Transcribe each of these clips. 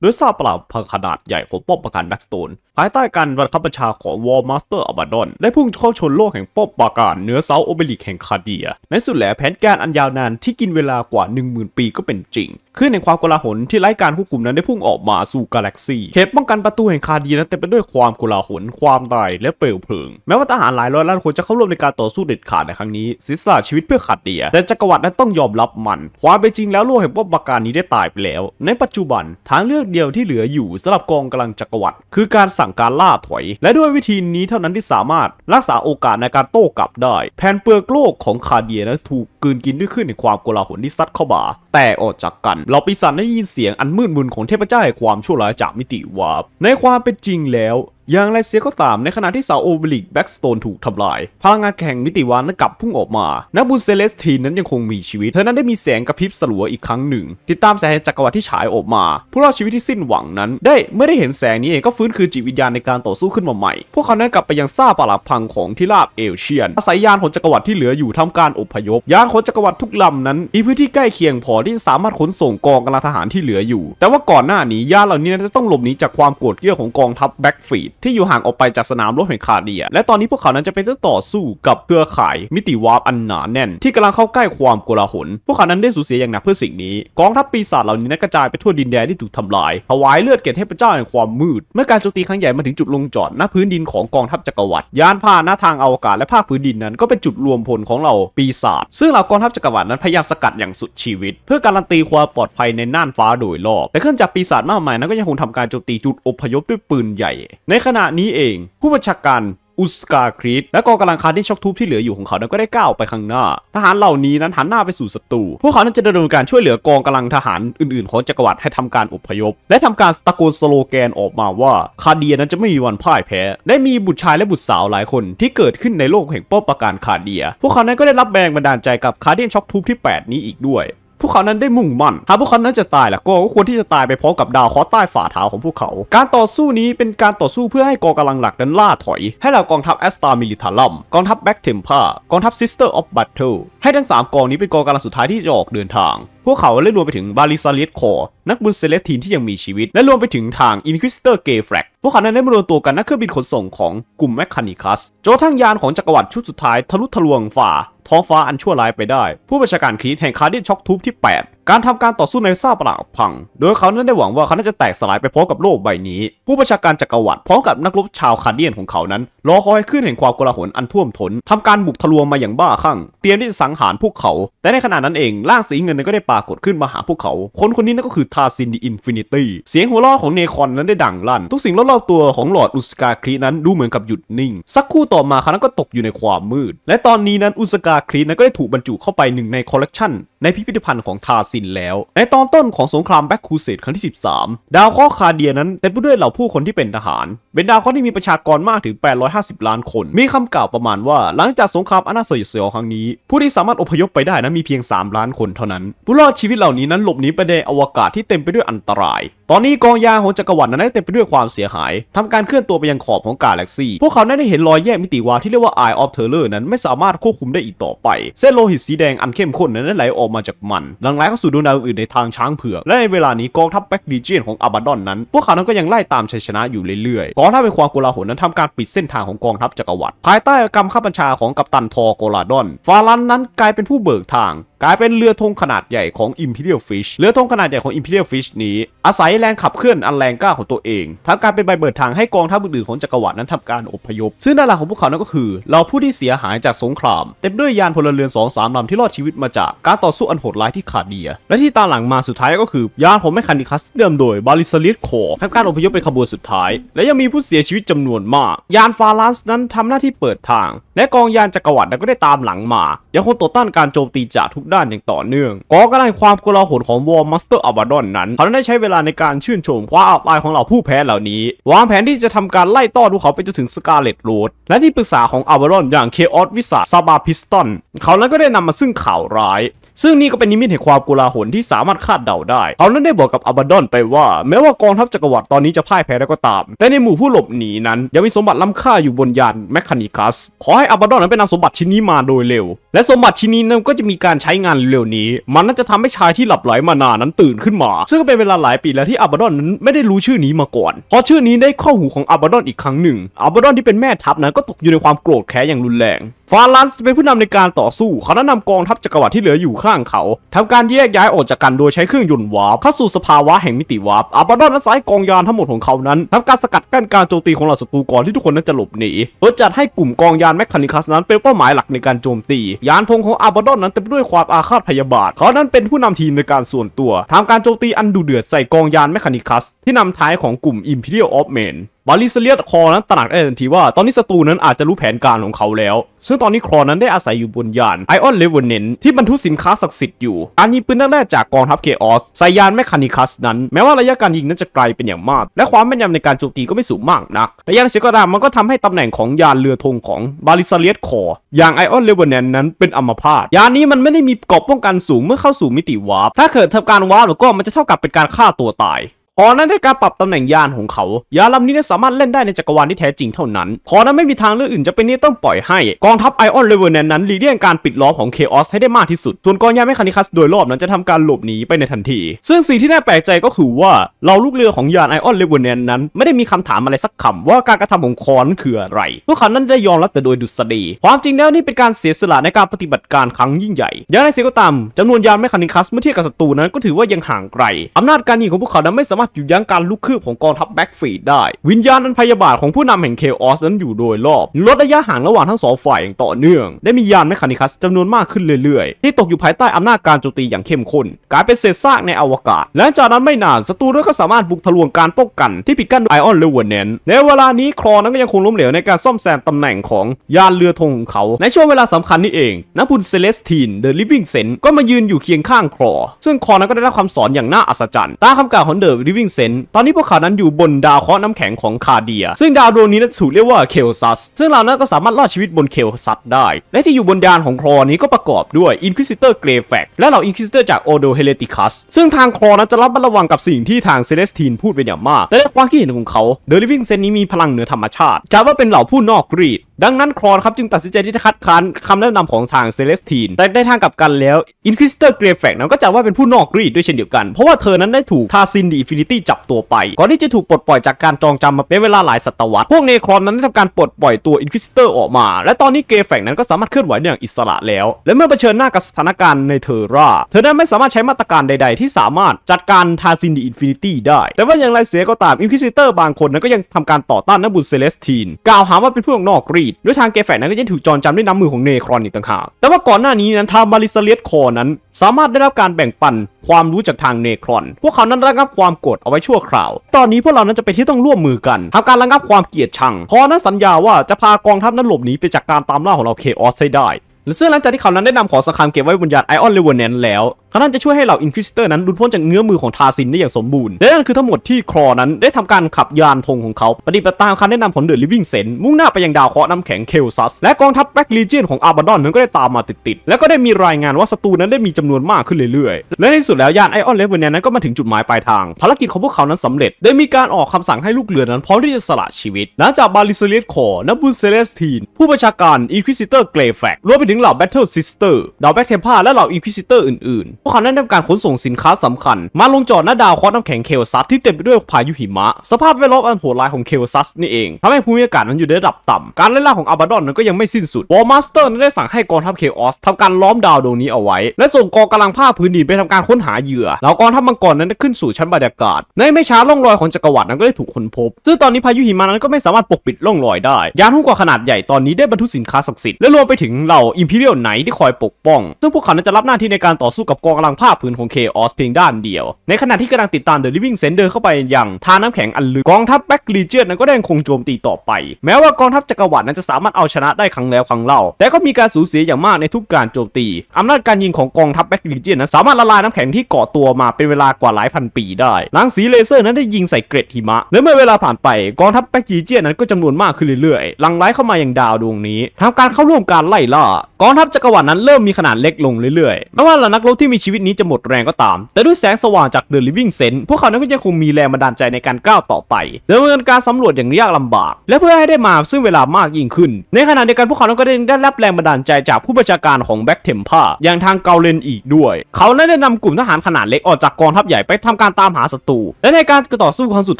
โดยทราบปราบพังขนาดใหญ่ของป้อมปราการแบ็กสโตน ภายใต้การบังคับบัญชาของวอลมาสเตอร์อับดอนได้พุ่งเข้าชนโลกแห่งป้อมปราการเนื้อเซาโอเบลิกแห่งคาเดีย ในสุดแหลแผนการอันยาวนานที่กินเวลากว่า 10,000 ปีก็เป็นจริงขึ้นในความโกลาหลที่ไร้การควบคุมนั้นได้พุ่งออกมาสู่กาแล็กซีเขตป้องกันประตูแห่งคาเดีนั้นเต็มไปด้วยความโกลาหลความตายและเปลวเพลิงแม้ว่าทหารหลายร้อยล้านคนจะเข้าร่วมในการต่อสู้เด็ดขาดในครั้งนี้ศิสลาชีวิตเพื่อคาเดีย แต่จักรวรรดินั้นต้องยอมรับมันความเป็นจริงแล้วโลกแห่งป้อมปราการนี้ได้ตายไปแล้ว ในปัจจุบันทางเลือกเดียวที่เหลืออยู่สำหรับกองกำลังจักรวรรดิคือการสั่งการล่าถอยและด้วยวิธีนี้เท่านั้นที่สามารถรักษาโอกาสในการโต้กลับได้ แผนเปลือกโลกของคาเดียนะถูกกืนกินด้วยขึ้นในความโกลาหลที่ซัดเข้ามาแต่ออกจากกันเราปีศาจได้ยินเสียงอันมืดมนของเทพเจ้าแห่งความชั่วร้ายจากมิติวาร์ปในความเป็นจริงแล้ว อย่างไรเสียก็ตามในขณะที่เสาโอเบลิกแบ็กสโตนถูกทำลายพลังงานแข่งมิติวานนั้นกลับพุ่งออกมา นักบุญเซเลสทีนนั้นยังคงมีชีวิตเธอนั้นได้มีแสงกระพริบสลัวอีกครั้งหนึ่ง ติดตามแสงจักรวรรดิที่ฉายออกมาผู้รอดชีวิตที่สิ้นหวังนั้น ได้เมื่อได้เห็นแสงนี้เองก็ฟื้นคืนจิตวิญญาณในการต่อสู้ขึ้นมาใหม่ พวกเขานั้นกลับไปยังซาปาบพังของทิราบเอลเชียนอาศัยยานของจักรวรรดิที่เหลืออยู่ทำการอพยพยานของจักรวรรดิทุกลำนั้น มีพื้นที่ใกล้เคียงพอที่จะสามารถขนส่งกองกำลังทหารที่เหลืออยู่ แต่ว่าก่อนหน้านี้ญาติเหล่านี้จะต้องหลบหนีจากความโกรธเกลียวของกองทัพแบ็กฟีดที่อยู่ห่างออกไปจากสนามรบแห่งคาเดีย และตอนนี้พวกเขานั้นจะเป็นตะต่อสู้กับ เครือข่าย มิติวาร์ปอันหนาแน่น ที่กำลังเข้าใกล้ความโกลาหลพวกเขานั้นได้สูญเสียอย่างหนักเพื่อสิ่งนี้ กองทัพปีศาจเหล่านี้นั้นกระจายไปทั่วดินแดนที่ถูกทำลาย ถวายเลือดเกศเทพเจ้าแห่งความมืด เมื่อการโจมตีครั้งใหญ่มาถึงจุดลงจอดณพื้นดินของกองทัพจักรวรรดิยานพาหนะทางอวกาศและภาคพื้นดินนั้นก็เป็นจุดรวมพลของเราปีศาจซึ่งเหล่าล่กองทัพจักรวรรดินั้นพยายามสกัดอย่างสุดชีวิต เพื่อการันตีความปลอดภัยในน่านฟ้าโดยรอบแต่เครื่องจักรปีศาจมากมายนั้นก็ยังคงทำการโจมตีจุดอพยพด้วยปืนใหญ่ ในขณะนี้เอง ผู้บัญชาการอุสกาคริตและกองกำลังคารที่ช็อกทูบที่เหลืออยู่ของเขานั้นก็ได้ก้าวไปข้างหน้า ทหารเหล่านี้นั้นหันหน้าไปสู่ศัตรูพวกเขานั้นจะดำเนินการช่วยเหลือกองกำลังทหารอื่นๆ ของจักรวรรดิให้ทำการอพยพ และทำการตะโกนสโลแกนออกมาว่าคาเดียนั้นจะไม่มีวันพ่ายแพ้ได้มีบุตรชายและบุตรสาวหลายคนที่เกิดขึ้นในโลกแห่งป้อมปราการคาเดีย พวกเขานั้นก็ได้รับแรงบันดาลใจกับคาเดียนช็อกทูบที่ 8 นี้อีกด้วยพวกเขานั้นได้มุ่งมั่นหากพวกเขานั้นจะตายล่ะก็ควรที่จะตายไปพร้อมกับดาวคอใต้ฝ่าเท้าของพวกเขา การต่อสู้นี้เป็นการต่อสู้เพื่อให้กองกำลังหลักนั้นล่าถอย ให้เหล่ากองทัพแอสตามิลิทาลัมกองทัพแบ็กเทมพากองทัพซิสเตอร์ออฟบัตเทิลให้ทั้ง 3กองนี้เป็นกองกำลังสุดท้ายที่จะออกเดินทางพวกเขาได้รวมไปถึง บาลิซาเลสคอนักบุญเซเลสทีนที่ยังมีชีวิต และรวมไปถึงทางอินควิสเตอร์เกฟแฟกพวกเขานั้นได้มารวมตัวกันนักเครื่องบินขนส่งของกลุ่มแมคคานิคัสโจทั้งยานของจักรวรรดิชุดสุดท้ายทะลุทะลวงฝ่าท้องฟ้าอันชั่วร้ายไปได้ ผู้บัญชาการครีสแห่งคาร์ดิชนช็อกทูบที่ 8การทำการต่อสู้ในซาบปลาพัง โดยเขานั้นได้หวังว่าเขาน่าจะแตกสลายไปพร้อมกับโลกใบนี้ ผู้ประชาการจักรวรรดิพร้อมกับนักรบชาวคาเดียนของเขานั้น รอคอยขึ้นแห่งความกลาหนอันท่วมท้นทำการบุกทะลวงมาอย่างบ้าคลั่ง เตรียมที่จะสังหารพวกเขา แต่ในขณะนั้นเองล่างสีเงินนั้นก็ได้ปรากฏขึ้นมาหาพวกเขา คนคนนี้นั่นก็คือทาซินดีอินฟินิตี้ เสียงหัวเราะของเนคอนนั้นได้ดังลั่น ทุกสิ่งรอบๆตัวของหลอดอุสกาครีนั้นดูเหมือนกับหยุดนิ่ง สักครู่ต่อมาเขานั้นก็ตกอยู่ในความมืด และตอนนี้นั้นอุสกาครีนั้นก็ได้ถูกบรรจุเข้าไปหนึ่งในคอลเลกชันในพิพิธภัณฑ์ของทาซิินแล้วในตอนต้นของสงครามแบ็กคูเซตครั้งที่ 13 ดาวเคราะห์คาเดียนั้น เต็มไปด้วยเหล่าผู้คนที่เป็นทหาร เป็นดาวเคราะห์ที่มีประชากรมากถึง 850 ล้านคน มีคำกล่าวประมาณว่า หลังจากสงครามอนาโซยเซียครั้งนี้ ผู้ที่สามารถอพยพไปได้นั้นมีเพียง 3 ล้านคนเท่านั้น ผู้รอดชีวิตเหล่านี้นั้นหลบหนีไปในอวกาศที่เต็มไปด้วยอันตราย ตอนนี้กองยาของจักรวรรดินั้นได้เต็มไปด้วยความเสียหาย ทำการเคลื่อนตัวไปยังขอบของกาแล็กซีพวกเขาได้เห็นรอยแยกมิติวาที่เรียกว่า Eye of Terror นั้นไม่สามารถควบคุมได้อีกต่อไปเส้นโลหิตสีแดงอันเข้มข้นนั้นไหลออกมาจากมัน หลังไหลเข้าสู่ดวงดาวอื่นในทางช้างเผือกและในเวลานี้กองทัพแบ็กดีเจนของอาบาดอนนั้นพวกเขานั้นก็ยังไล่ตามชัยชนะอยู่เรื่อยๆกองทัพเป็นความโกลาหลนั้นทำการปิดเส้นทางของกองทัพจักรวรรดิภายใต้กำข้าบัญชาของกัปตันทอโกลาดอนฟาลันนั้นกลายเป็นผู้เบิกทาง กลายเป็นเรือธงขนาดใหญ่ของ Imperial Fish เรือธงขนาดใหญ่ของ Imperial Fish นี้ อาศัยแรงขับเคลื่อนอันแรงกล้าของตัวเองทำการเป็นใบเบิดทางให้กองทัพอื่นๆของจักรวรรดินั้นทำการอพยพซึ่งด้านหลังของพวกเขานั้นก็คือเหล่าผู้ที่เสียหายจากสงครามเต็มด้วยยานพลเรือนสองสามลำที่รอดชีวิตมาจากการต่อสู้อันโหดร้ายที่ขาดเดียยและที่ตามหลังมาสุดท้ายก็คือยานขมงแมคันดิคัสเดิมโดย บาริสลิสโคทำการอพยพเป็นขบวนสุดท้าย และยังมีผู้เสียชีวิตจำนวนมาก ยานฟาลัส์นั้นทำหน้าที่เปิดทางและกองยานจักรวรรดิก็ได้ตามหลังมายังคงต่อต้านการโจมตีจากทุกด้านอย่างต่อเนื่องกองกำลังความกลาหลของวอร์มัสเตอร์อับาดอนนั้นเขาได้ใช้เวลาในการชื่นชมความอับอายของเหล่าผู้แพ้เหล่านี้วางแผนที่จะทำการไล่ต้อนพวกเขาไปจนถึงสกาเลตโรดและที่ปรึกษาของอับาดอน อย่างเคออสวิสาซาบาพิสตันเขานั้นก็ได้นำมาซึ่งข่าวร้ายซึ่งนี่ก็เป็นนิมิตแห่งความกุลาหลที่สามารถคาดเดาได้ เขานั้นได้บอกกับอับดอนไปว่า แม้ว่ากองทัพจักรวรรดิตอนนี้จะพ่ายแพ้แล้วก็ตาม แต่ในหมู่ผู้หลบหนีนั้นยังมีสมบัติล้ำค่าอยู่บนยานแมคคานิคัสขอให้อับดอนนั้นเป็นนำสมบัติชิ้นนี้มาโดยเร็ว และสมบัติชิ้นนี้นั้นก็จะมีการใช้งานเร็วนี้ มันน่าจะทำให้ชายที่หลับไหลมานานนั้นตื่นขึ้นมาซึ่งก็เป็นเวลาหลายปีแล้วที่อับดอนนั้นไม่ได้รู้ชื่อนี้มาก่อนพอชื่อนี้ได้เข้าหูของอับดอนอีกครั้งหนึ่ง อับดอนที่เป็นแม่ทัพนั้นก็ตกอยู่ในความโกรธแค้นอย่างรุนแรง ฟาลันส์เป็นผู้นำในการต่อสู้เขาแนะนำกองทัพจักรวรรดิที่เหลืออยู่ข้าข้างเขาทำการแยกย้ายออกจากกันโดยใช้เครื่องยนต์วาร์ปเข้าสู่สภาวะแห่งมิติวาร์ปอาบารอนอาศัยกองยานทั้งหมดของเขานั้นทำการสกัดกั้นการโจมตีของเหล่าศัตรูก่อนที่ทุกคนนั้นจะหลบหนีโดยจัดให้กลุ่มกองยานแมคคานิคัสนั้นเป็นเป้าหมายหลักในการโจมตี ยานธงของอาบารอนนั้นเต็มด้วยความอาฆาตพยาบาทเขานั้นเป็นผู้นำทีมในการส่วนตัวทำการโจมตีอันดุเดือดใส่กองยานแมคคานิคัสที่นำท้ายของกลุ่ม Imperial of Men าริเซเลียตคอนั้นตระหนักได้ทันทีว่าตอนนี้ศัตรูนั้นอาจจะรู้แผนการของเขาแล้ว ซึ่งตอนนี้ครอนั้นได้อาศัยอยู่บนยานไอออนเลเวเนนที่บรรทุกสินค้าศักดิ์สิทธิ์อยู่การยิงปืนแรกจากกองทัพเคออสไซยานแมคคานิคัสนั้นแม้ว่าระยะการยิงนั้นจะไกลเป็นอย่างมาก และความแม่นยำในการโจมตีก็ไม่สูงมากนัก แต่ยังเสียก็ตามมันก็ทำให้ตำแหน่งของยานเรือธงของบาริสเลียตคออย่างไอออนเลเวเนนนั้นเป็นอัมพาต ยานนี้มันไม่ได้มีเกราะป้องกันสูงเมื่อเข้าสู่มิติวาร์ปถ้าเกิดทำการวาร์ปแล้วก็มันจะเท่ากับเป็นการฆ่าตัวตายพอนั้นได้การปรับตำแหน่งยานของเขา ยานลำนี้้สามารถเล่นได้ในจักรวาลที่แท้จริงเท่านั้นพอนั้นไม่มีทางเลือกอื่นจะเป็นนี่ต้องปล่อยให้ กองทัพไอออนเลเวอร์นนั้นรีเลี่ยงการปิดล้อมของเควอส ให้ได้มากที่สุด ส่วนกองยานแมคานิคัสโดยรอบนั้นจะทำการหลบหนีไปในทันที ซึ่งสิ่งที่น่าแปลกใจก็คือว่าเราลูกเรือของยานไอออนเลเวอร์นนั้นไม่ได้มีคำถามอะไรสักคำว่าการกระทำของคอนคืออะไร พวกเขานั้นได้ยอมรับแต่โดยดุษฎีความจริงแล้วนี่เป็นการเสียสละในการปฏิบัติการครั้งยิ่งใหญ่ อย่างไรเสียก็ตามจำนวนยานแมคานิคัสเมื่อเทียบกับศัตรูนั้นก็ถือว่ายังห่างไกลอำนาจการยิงของพวกเขานั้นไม่สามารถถหยุดยั้งการลุกคืบของกองทัพแบ็กฟีดได้ วิญญาณอันพยาบาทของผู้นำแห่งเคออสนั้นอยู่โดยรอบ ลดระยะห่างระหว่างทั้งสองฝ่ายอย่างต่อเนื่อง ได้มียานแมคานิคัส จำนวนมากขึ้นเรื่อย ๆ ที่ตกอยู่ภายใต้อำนาจการโจมตีอย่างเข้มข้น กลายเป็นเศษซากในอวกาศ และจากนั้นไม่นานศัตรูก็สามารถบุกทะลวงการป้องกันที่ปิดกั้นไอออนเลเวนเนน ในเวลานี้ครอนั้นก็ยังคงล้มเหลวในการซ่อมแซมตำแหน่งของยานเรือธงของเขา ในช่วงเวลาสำคัญนี้เองนักบุญเซเลสตินเดอะลิฟวิ่งเซนก็มายืนอยู่เคียงข้างครอซึ่งครอนั้นก็ได้รับคำสอนอย่างน่าอัศจรรย์ ตามคำกล่าวของเดอะิวิงเซนตอนนี้พวกเขานั้นอยู่บนดาวเคราะห์น้ำแข็งของคาเดีย ซึ่งดาวดวงนี้นั้นถูกเรียกว่าเคลซัส ซึ่งเรานั้นก็สามารถรอดชีวิตบนเคลซัสได้ และที่อยู่บนดานของครอนี้ก็ประกอบด้วยอินควิซิเตอร์เกรแฟกและเหล่าอินควิซิเตอร์จากโอโดเฮเลติคัสซึ่งทางครอนั้นจะรับระวังกับสิ่งที่ทางเซเลสตินพูดเป็นอย่างมาก แต่ละความคิดเห็นของเขาเดอะลิวิงเซนนี้มีพลังเหนือธรรมชาติจะว่าเป็นเหล่าผู้นอกรีดดังนั้นครอนครับจึงตัดสินใจที่จะคัดค้านคำแนะนำของทางเซเลสตีน แต่ได้ทางกับกันแล้วอินควิสเตอร์เกรฟแฟกนั้นก็จะว่าเป็นผู้นอกรีดด้วยเช่นเดียวกัน เพราะว่าเธอนั้นได้ถูกทาซินดีอินฟินิตี้จับตัวไปก่อนที่จะถูกปลดปล่อยจากการจองจำมาเป็นเวลาหลายศตวรรษพวกเนครอนนั้นได้ทำการปลดปล่อยตัวอินควิสเตอร์ออกมาและตอนนี้เกรฟแฟกนั้นก็สามารถเคลื่อนไหวได้อย่างอิสระแล้ว และเมื่อเผชิญหน้ากับสถานการณ์ในเทอร่า เธอนั้นไม่สามารถใช้มาตรการใด ๆ ที่สามารถจัดการทาซินดีอินฟินิตี้ได้ แต่ว่าอย่างไรเสียก็ตามอินควิสเตอร์บางคนนั้นก็ยังทำการต่อต้านนักบุญเซเลสตีนกล่าวหาว่าเป็นผู้นอกรีดด้วยทางแกแฝนั้นก็ยังถูกจอนจำด้วยน้ำมือของเนครอนอีกต่างหาก แต่ว่าก่อนหน้านี้นั้นทางมาริซเลียสคอนั้นสามารถได้รับการแบ่งปันความรู้จากทางเนครอนพวกเขานั้นระงับความโกรธเอาไว้ชั่วคราว ตอนนี้พวกเรานั้นจะเป็นที่ต้องร่วมมือกัน ทำการระงับความเกลียดชัง คอนั้นสัญญาว่าจะพากองทัพนั้นหลบหนีไปจากการตามล่าของเราเคออสให้ได้ และซึ่งหลังจากที่เขานั้นได้นำของสงคามเก็บไว้บนยานไอออนเลเวนแนนแล้วเขานั้นจะช่วยให้เหล่าอินควิสเตอร์นั้นหลุดพ้นจากเงื้อมือของทาซินได้อย่างสมบูรณ์ และนั่นคือทั้งหมดที่ครอนั้นได้ทำการขับยานธงของเขาปฏิบัติตามคำแนะนำของเดอะลิฟวิ่งเซนมุ่งหน้าไปยังดาวเคราะห์น้ำแข็งเคลซัสและกองทัพแบล็กลีเจียนของอาบาดอนนั้นก็ได้ตามมาติดๆ แล้วก็ได้มีรายงานว่าศัตรูนั้นได้มีจำนวนมากขึ้นเรื่อยๆและในสุดแล้วยานไอออนเลเวเนียนั้นก็มาถึงจุดหมายปลายทางภารกิจของพวกเขานั้นสำเร็จได้มีการออกคำสั่งให้ลูกเรือนั้น พร้อมที่จะสละชีวิตหลังจากบาลิเซเลสคอนับบุนเซเลสทีนผู้ประชาการอินควิเตอร์เกรแฟกรวมไปถึงเหล่าแบทเทิลซิสเตอร์ดาวแบเทมพาและเหล่าอินควิเตอร์อื่นๆพวกเขาได้ทำการขนส่งสินค้าสำคัญ มาลงจอดหน้าดาวคอสน้ำแข็งเคลซัส ที่เต็มไปด้วยพายุหิมะ สภาพแวดล้อมอันโหดร้ายของเคลซัสนี่เองทำให้ภูมิอากาศนั้นอยู่ในระดับต่ำการไล่ล่าของอาบาดอนนั้นก็ยังไม่สิ้นสุดวอลมาสเตอร์นั้นได้สั่งให้กองทัพเคออสทำการล้อมดาวดวงนี้เอาไว้ และส่งกองกำลังภาคพื้นดินไปทำการค้นหาเหยื่อแล้วกองทัพมังกรนั้นได้ขึ้นสู่ชั้นบรรยากาศ ในไม่ช้าร่องรอยของจักรวรรดินั้นก็ได้ถูกค้นพบซึ่งตอนนี้พายุหิมะนั้นก็ไม่สามารถปกปิดร่องรอยได้ยานหุ่นกว่าขนาดใหญ่ตอนนี้ได้บรรทุกสินค้าศักดิ์สิทธิ์และรวมไปถึงเหล่าอิมพีเรียลไนที่คอยปกป้อง ซึ่งพวกเขานั้นจะรับหน้าที่ในการต่อสู้กับกองกำลังภาพพื้นของเคออสเพียงด้านเดียว ในขณะที่กำลังติดตามเดอะลิฟวิ่งเซนเดอร์เข้าไปอย่างทาน้ำแข็งอันลึก กองทัพแบ็กลีเจียนนั้นก็ได้คงโจมตีต่อไป แม้ว่ากองทัพจักรวรรดินั้นจะสามารถเอาชนะได้ครั้งแล้วครั้งเล่า แต่ก็มีการสูญเสียอย่างมากในทุกการโจมตี อำนาจการยิงของกองทัพแบ็กลีเจียนนั้นสามารถละลายน้ำแข็งที่เกาะตัวมาเป็นเวลากว่าหลายพันปีได้ลังสีเลเซอร์นั้นได้ยิงใส่เกรดหิมะ และเมื่อเวลาผ่านไป กองทัพแบ็กลีเจียนนั้นก็จำนวนมากขึ้นเรื่อยๆลังไล่เข้ามาอย่างดาวดวงนี้ ทำการเข้าร่วมการไล่ล่ากองทัพจักรวรรดินั้นเริ่มมีขนาดเล็กลงเรื่อยๆไม่ว่าเหล่านักรบที่มีชีวิตนี้จะหมดแรงก็ตาม แต่ด้วยแสงสว่างจากเดอะลิฟวิ่งเซนพวกเขานั้นก็ยังคงมีแรงบันดาลใจในการก้าวต่อไปดำเนินการสำรวจอย่างยากลำบาก และเพื่อให้ได้มาซึ่งเวลามากยิ่งขึ้น ในขณะเดียวกันพวกเขานั้นก็ได้รับแรงบันดาลใจจากผู้บัญชาการของแบ็กเทมพาอย่างทางเกาเลนอีกด้วย เขาได้นำกลุ่มทหารขนาดเล็กออกจากกองทัพใหญ่ไปทำการตามหาศัตรู และในการต่อสู้ครั้งสุด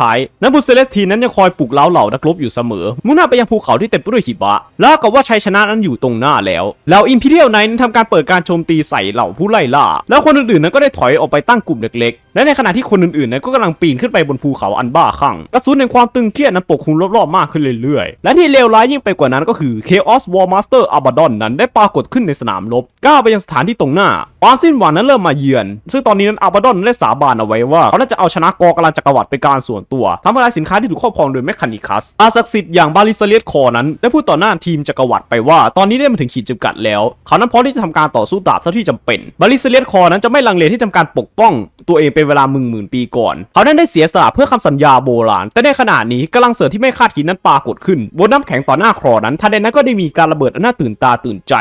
ท้าย นักบุเซเลสทีนั้นยังคอยปลุกเล้าเหล่านักรบอยู่เสมอ มุ่งหน้าไปยังภูเขาที่เต็มไปด้วยหิบะแล้วกับว่าชัยชนะนั้นอยู่ตรงหน้าแล้วแล้วอิมพีเรียลไนท์ทำการเปิดการโจมตีใส่เหล่าผู้ไล่ล่าแล้วคนอื่นๆนั้นก็ได้ถอยออกไปตั้งกลุ่มเล็กและในขณะที่คนอื่น ๆ นั้นก็กำลังปีนขึ้นไปบนภูเขาอันบ้าคลั่งกระสุนแห่งความตึงเครียดนั้นปกคลุมรอบ ๆ มากขึ้นเรื่อย ๆ และที่เลวร้ายยิ่งไปกว่านั้นก็คือ Chaos War Master Abaddon นั้นได้ปรากฏขึ้นในสนามรบ ก้าวไปยังสถานที่ตรงหน้า ความสิ้นหวังนั้นเริ่มมาเยือนซึ่งตอนนี้นั้นอาบาดอนได้สาบานเอาไว้ว่า เขาจะเอาชนะกอกรันจักรวรรดิเป็นการส่วนตัวทำลายสินค้าที่ถูกครอบครองโดยแมคคานิคัสอาศักดิ์สิทธิ์อย่างบาลิสเลียตคอนั้นได้พูดต่อหน้าทีมจักรวรรดิไปว่า ตอนนี้ได้มาถึงขีดจำกัดแล้วเขานั้นพร้อมที่จะทำการต่อสู้ตราบเท่าที่จำเป็นบาลิซเลียตคอนั้นจะไม่ลังเลที่ทำการปกป้องตัวเองเป็นเวลาหมื่นหมื่นปีก่อน เขานั้นได้เสียสละเพื่อคำสัญญาโบราณ แต่ในขณะนี้กำลังเสือที่ไม่คาดคิดนั้นปรากฏขึ้นบนน้าแข็งต่อหน้าครอนั้นทันใดนั้นก็ได้มีการระเบิดอันน่าตื่นตาตื่นใจ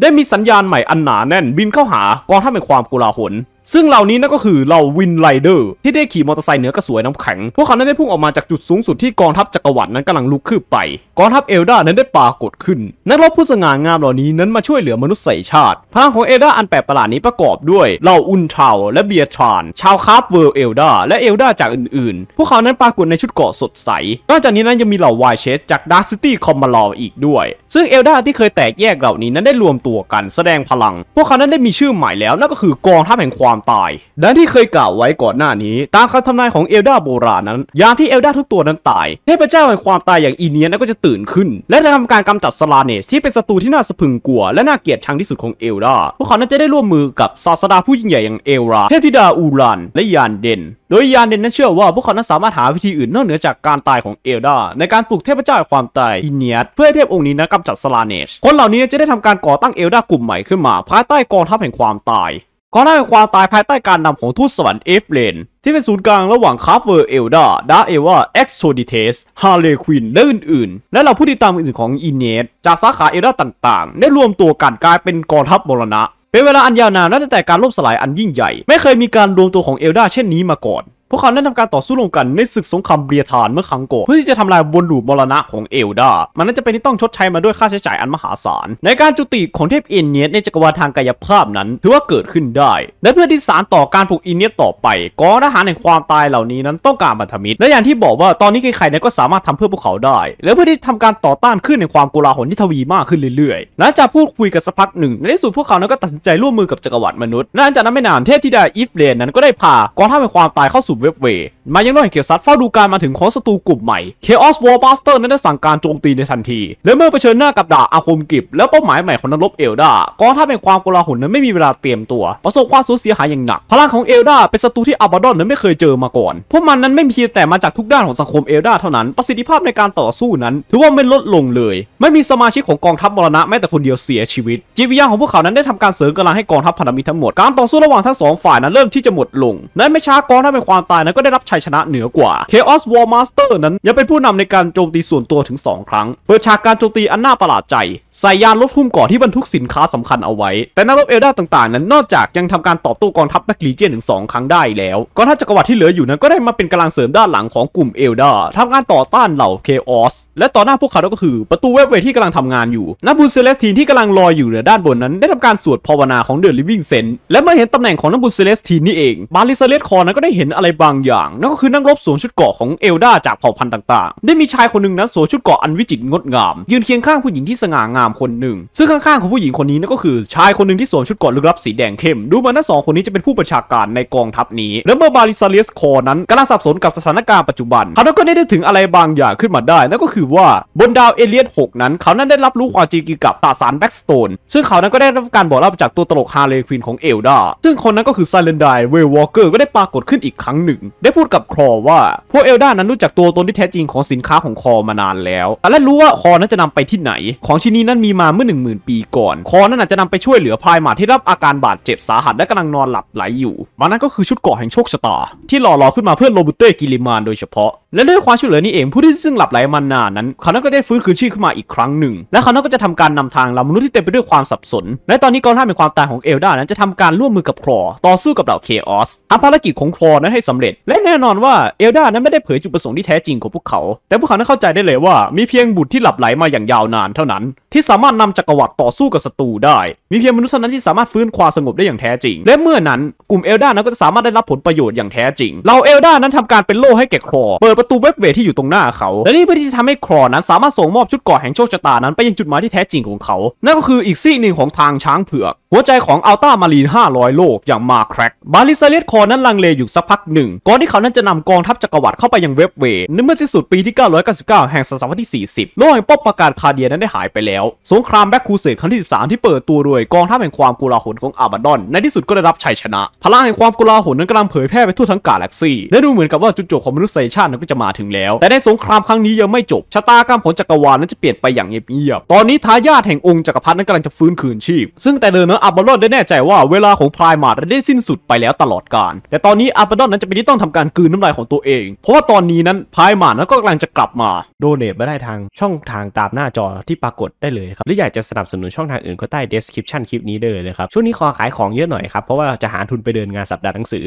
ได้มีสัญญาณใหม่อันหนาแน่นบินเข้าหากองทัพแห่งความกุลาหลซึ่งเหล่านี้นั่นก็คือเหล่าวินไรเดอร์ที่ได้ขี่มอเตอร์ไซค์เหนือกระสวยน้ำแข็ง พวกเขานั้นได้พุ่งออกมาจากจุดสูงสุดที่กองทัพจักรวรรดินั้นกำลังลุกขึ้นไป กองทัพเอลดานั้นได้ปรากฏขึ้น นักรบผู้สง่างามเหล่านี้นั้นมาช่วยเหลือมนุษยชาติพลังของเอลดาอันแปลกประหลาดนี้ประกอบด้วยเหล่าอุนชาวและเบียรชานชาวคาบเวิร์เอลดาและเอลดาจากอื่นๆ พวกเขานั้นปรากฏในชุดเกาะสดใส นอกจากนี้นั้นยังมีเหล่าวายเชสจากดาร์ซิตี้คอมมาลออีกด้วย ซึ่งเอลดาที่เคยแตกแยกเหล่านี้นั้นได้รวมตัวกันแสดงพลัง พวกเขานั้นได้มีชื่อใหม่แล้วนั่นก็คือกองทัพแห่งความความตายดังที่เคยกล่าวไว้ก่อนหน้านี้ ตามคำทำนายของเอลดาโบราณนั้น ยามที่เอลดาทุกตัวนั้นตายเทพเจ้าแห่งความตายอย่างอีเนียนก็จะตื่นขึ้น และจะทำการกำจัดสลาเนสที่เป็นศัตรูที่น่าสะพึงกลัว และน่าเกลียดชังที่สุดของเอลดาพวกเขานั้นจะได้ร่วมมือกับศาสดาผู้ยิ่งใหญ่อย่างเอลราเทพธิดาอูรันและยานเดนโดยยานเดนนั้นเชื่อว่า พวกเขานั้นสามารถหาวิธีอื่นนอกเหนือจากการตายของเอลดา ในการปลุกเทพเจ้าแห่งความตายอีเนียสเพื่อเทพองค์นี้นะกำจัดสลาเนชคนเหล่านี้จะได้ทำการก่อตั้งเอลดากลุ่มใหม่ขึ้นมาภายใต้กองทัพแห่งความตายก่อนหน้าเป็นความตายภายใต้การนำของทูตสวรรค์เอฟเลนที่เป็นศูนย์กลางระหว่างคาร์เวอร์เอลดาดาเอวาเอ็กโซดิเทสฮาร์เลควินและอื่นๆและเราผู้ติดตามอื่นๆของอินเนสจากสาขาเอลดาต่างๆได้รวมตัวกันกลายเป็นกองทัพมรณะ เป็นเวลาอันยาวนานนับตั้งแต่การล่มสลายอันยิ่งใหญ่ ไม่เคยมีการรวมตัวของเอลดาเช่นนี้มาก่อนพวกเขาได้ทำการต่อสู้ลงกันในศึกสงครามเบียธานเมื่อครั้งก่อนเพื่อที่จะทำลายบนหลูมรณะของเอลดามันน่าจะเป็นที่ต้องชดใช้มาด้วยค่าใช้จ่ายอันมหาศาล ในการจุติของเทพอินเนียสในจักรวาลทางกายภาพนั้น ถือว่าเกิดขึ้นได้ และเพื่อที่สารต่อการผูกอินเนียสต่อไปกองทหารแห่งความตายเหล่านี้นั้นต้องการบัตรมิตร และอย่างที่บอกว่าตอนนี้ใครๆ ก็สามารถทำเพื่อพวกเขาได้ และเพื่อที่ทำการต่อต้านขึ้นในความโกลาหลที่ทวีมากขึ้นเรื่อยๆ หลังจากพูดคุยกันสักพักหนึ่ง ในที่สุดพวกเขานั้นก็ตัดสินใจร่วมมือกับจักรวรรดิมนุษย์หลังจากนั้นไม่นานเทพธิดาอีฟเลนนั้นก็ได้พากองทัพแห่งความตายเข้าสู่เว็บเวย์มายังน้อยเกียรติสัตว์เฝ้าดูการมาถึงของศัตรูกลุ่มใหม่ Chaos w a r สเ s t e r นั้นได้สั่งการโจมตีในทันที และเมื่อเผชิญหน้ากับดาอาคมกิบและเป้าหมายใหม่ของนรบเอลดากองทัพแห่งความโกลาหลนั้นไม่มีเวลาเตรียมตัวประสบความสูญเสียหายอย่างหนัก พลังของเอลดาเป็นศัตรูที่อาบาดอนนั้นไม่เคยเจอมาก่อนพวกมันนั้นไม่เพียงแต่มาจากทุกด้านของสังคมเอลดาเท่านั้นประสิทธิภาพในการต่อสู้นั้นถือว่าไม่ลดลงเลย ไม่มีสมาชิกของกองทัพมรณะแม้แต่คนเดียวเสียชีวิตจิตวิญญาณของพวกเขานั้นได้ทำการเสริมกำลังให้กองทัพพันธมิตรทั้งหมดการ ต่อสู้ระหว่างทั้งสองฝ่ายนั้นเริ่มที่จะหมดลงแลไม่ช้ากองทัพแห่งความตายนั้นก็ได้รับชัยชนะเหนือกว่า Chaos War Master นั้น ยังเป็นผู้นำในการโจมตีส่วนตัวถึง 2 ครั้งเปิดฉากการโจมตีอันน่าประหลาดใจ ใส่ยานลบพุ่มก่อที่บรรทุกสินค้าสำคัญเอาไว้ แต่นักรบเอลดาต่างๆนั้น นอกจากยังทำการตอบโต้กองทัพแบคลีเจียนถึง2 ครั้งได้แล้ว ก็ถทาจักรวรรดิที่เหลืออยู่นั้นก็ได้มาเป็นกำลังเสริมด้านหลังของกลุ่มเอลดาทำงานต่อต้านเหล่า Chaos และต่อหน้าพวกเขาก็คือประตูเวฟเวที่กำลังทำงานอยู่ นักบุญเซเลสทีนที่กำลังลอยอยู่เหนือด้านบนนั้น ได้ทำการสวดภาวนาของเดอะลิฟวิ่งเซนและเมื่อเห็นตำแหน่งของนักบุญเซเลสทีนนี่เอง บาลิเซเลสคอนั้นก็ได้เห็นอะไรบางอย่างนั่นก็คือนักรบสวมชุดเกราะของเอลดาจากเผ่าพันธุ์ต่าง ๆ ได้มีชายคนหนึ่งนะสวมชุดเกราะอันวิจิตรงดงาม ยืนเคียงข้างผู้หญิงที่สง่างามคนหนึ่งซึ่งข้างๆของผู้หญิงคนนี้นั่นก็คือชายคนหนึ่งที่สวมชุดเกราะลึกลับสีแดงเข้ม ดูเหมือนทั้งสองคนนี้จะเป็นผู้ประชาการในกองทัพนี้และเมื่อบาริซาเลสคอนั้นกำลังสับสนกับสถานการณ์ปัจจุบันเขาก็ได้ได้ถึงอะไรบางอย่างขึ้นมาได้นั่นก็คือว่าบนดาวเอเลียน6นั้นเขานั้นได้รับรู้ความจริงเกี่ยวกับตาสารแบ็กสโตนซึ่งเขานั้นก็ได้รับการบอกเล่าจากตัวตลกฮาร์เลควินของเอลดาซึ่งคนนั้นก็คือซาเลนไดเวลวอลเกอร์ก็ได้ปรากฏขึ้นอีกครั้งหนึ่ง ได้พูดกัับครอว่าพวกเอลดานั้นรู้จักตัวตนที่แท้จริงของสินค้าของคอมานานแล้วและรู้ว่าคอนั้นจะนำไปที่ไหน ของชิ้นนี้นั้นมีมาเมื่อ 1 0,000 ปีก่อนคอนั้นอาจจะนำไปช่วยเหลือพายหมาที่รับอาการบาดเจ็บสาหัสและกำลังนอนหลับไหลอยู่ มันนั้นก็คือชุดเกาะแห่งโชคชะตาที่หล่อหลอขึ้นมาเพื่อโรบุเต้กิลิมานโดยเฉพาะ และด้วยความช่วยเหลือนี้เองผู้ที่ซึ่งหลับไหลมานานนั้นเขานั้นก็ได้ฟื้นคืนชีพขึ้นมาอีกครั้งหนึ่ง และเขานั้นก็จะทำการนำทางเรามนุษย์ที่เต็มไปด้วยความสับสนและตอนนี้กองทัพแห่งความตายของเอลดานั้นจะทำการร่วมมือกับครอต่อสู้กับเหล่าเคออสทำภารกิจของครอนั้นให้สำเร็จและแน่นอนว่าเอลดานั้นไม่ได้เผยจุดประสงค์ที่แท้จริงของพวกเขา แต่พวกเขานั้นเข้าใจได้เลยว่ามีเพียงบุตรที่หลับไหลมาอย่างยาวนานเท่านั้นที่สามารถนำจักรวรรดิต่อสู้กับศัตรูได้มีเพียงมนุษย์เท่านั้นที่สามารถฟื้นความสงบได้อย่างแท้จริง และเมื่อนั้นกลุ่มเอลดานั้นก็จะสามารถได้รับผลประโยชน์อย่างแท้จริง เราเอลดานั้นทำการเป็นโล่ให้แก่ครอเปิดประตูเว็บเวทที่อยู่ตรงหน้าเขา และนี่เพื่อที่จะทำให้ครอนั้นสามารถส่งมอบชุดก่อแห่งโชคชะตานั้นไปยังจุดหมายที่แท้จริงของเขา นั่นก็คืออีกซี่หนึ่งของทางช้างเผือก หัวใจของอัลต้ามารีน500 โลกอย่างมาแครกบาลิซาเลตคอนั้นลังเลอยู่สักพักหนึ่ง ก่อนที่เขานั้นจะนำกองทัพจักรวรรดิเข้าไปยังเว็บเวทในเมื่อสิ้นสุดปีที่999แห่งศตวรรษที่40โลกแห่งป๊อปประกาศคาเดียนั้นได้หายไปแล้ว สงครามแบ็คคูเซตครั้งที่13 ที่เปิดตัวโดยยกองทัพแห่งความกุลาหนของอาบาดอนในที่สุดก็ได้รับชัยชนะ พลังแห่งความกุลาหนนั้นกำลังเผยแพร่ไปทั่วทั้งกาแล็กซี่และดูเหมือนกับว่าจุดจบของมนุษยชาตินั้นก็จะมาถึงแล้ว แต่ในสงครามครั้งนี้ยังไม่จบชะตากรรมของจักรวาลนั้นจะเปลี่ยนไปอย่างเงียบๆตอนนี้ทายาทแห่งองค์จักรพรรดินั้นกำลังจะฟื้นคืนชีพ ซึ่งแต่เดิมนั้นอาบาดอนได้แน่ใจว่าเวลาของพลายมาได้สิ้นสุดไปแล้วตลอดกาลแต่ตอนนี้อาบาดอนนั้นจะเป็นที่ต้องทำการกืนน้ำลายของตัวเองเพราะว่าตอนนี้นั้นพลายมานั้นก็กำลังจะกลับมาโดเนทม่ได้ทางช่องทางตามหน้าจอที่ปรากฏได้เลยครับหรืออยากจะสนับสนุนช่องทางอื่นก็ใต้ d e สคริปชคลิปนี้ได้เลยครับ ช่วงนี้ขอขายของเยอะหน่อยครับ เพราะว่าจะหาทุนไปเดินงานสัปดาห์หนังสือ